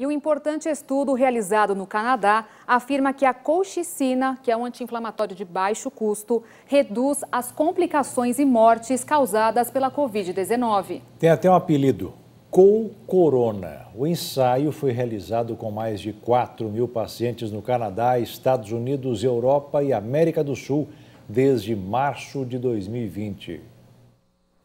E um importante estudo realizado no Canadá afirma que a colchicina, que é um anti-inflamatório de baixo custo, reduz as complicações e mortes causadas pela Covid-19. Tem até um apelido, Col-Corona. O ensaio foi realizado com mais de 4 mil pacientes no Canadá, Estados Unidos, Europa e América do Sul desde março de 2020.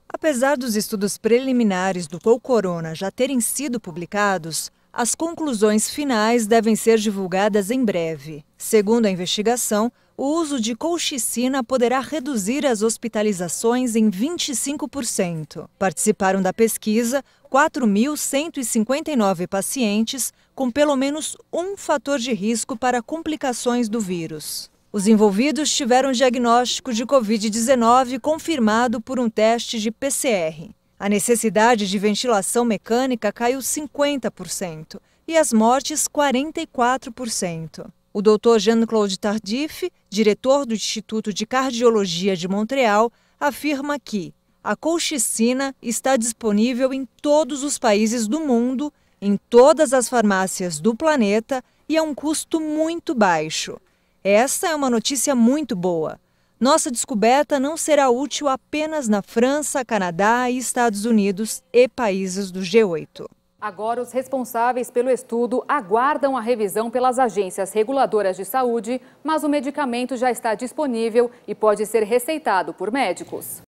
Apesar dos estudos preliminares do Col-Corona já terem sido publicados, as conclusões finais devem ser divulgadas em breve. Segundo a investigação, o uso de colchicina poderá reduzir as hospitalizações em 25%. Participaram da pesquisa 4.159 pacientes com pelo menos um fator de risco para complicações do vírus. Os envolvidos tiveram diagnóstico de Covid-19 confirmado por um teste de PCR. A necessidade de ventilação mecânica caiu 50% e as mortes 44%. O Dr. Jean-Claude Tardif, diretor do Instituto de Cardiologia de Montreal, afirma que a colchicina está disponível em todos os países do mundo, em todas as farmácias do planeta e a um custo muito baixo. Essa é uma notícia muito boa. Nossa descoberta não será útil apenas na França, Canadá, Estados Unidos e países do G8. Agora, os responsáveis pelo estudo aguardam a revisão pelas agências reguladoras de saúde, mas o medicamento já está disponível e pode ser receitado por médicos.